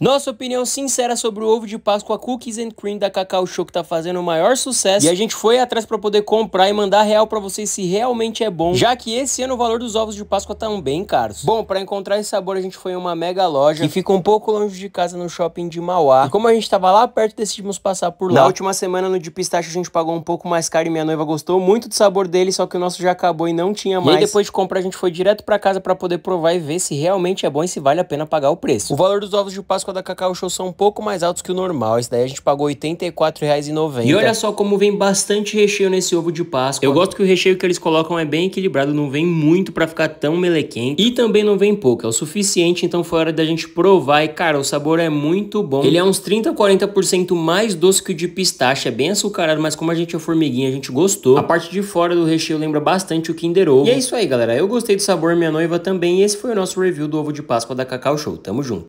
Nossa opinião sincera sobre o ovo de Páscoa Cookies and Cream da Cacau Show que tá fazendo o maior sucesso. E a gente foi atrás para poder comprar e mandar real para vocês se realmente é bom, já que esse ano o valor dos ovos de Páscoa tá bem caros. Bom, para encontrar esse sabor a gente foi em uma mega loja que fica um pouco longe de casa no shopping de Mauá. E como a gente tava lá perto, decidimos passar por lá. Na última semana no de pistache a gente pagou um pouco mais caro e minha noiva gostou muito do sabor dele, só que o nosso já acabou e não tinha mais. E aí, depois de comprar a gente foi direto para casa para poder provar e ver se realmente é bom e se vale a pena pagar o preço. O valor dos ovos de Páscoa Páscoa da Cacau Show são um pouco mais altos que o normal. Esse daí a gente pagou R$ 84,90. E olha só como vem bastante recheio nesse ovo de Páscoa. Eu gosto que o recheio que eles colocam é bem equilibrado, não vem muito para ficar tão melequento. E também não vem pouco, é o suficiente, então foi hora da gente provar. E cara, o sabor é muito bom. Ele é uns 30, 40% mais doce que o de pistache. É bem açucarado, mas como a gente é formiguinha, a gente gostou. A parte de fora do recheio lembra bastante o Kinder Ovo. E é isso aí, galera. Eu gostei do sabor, minha noiva também. E esse foi o nosso review do ovo de Páscoa da Cacau Show. Tamo junto.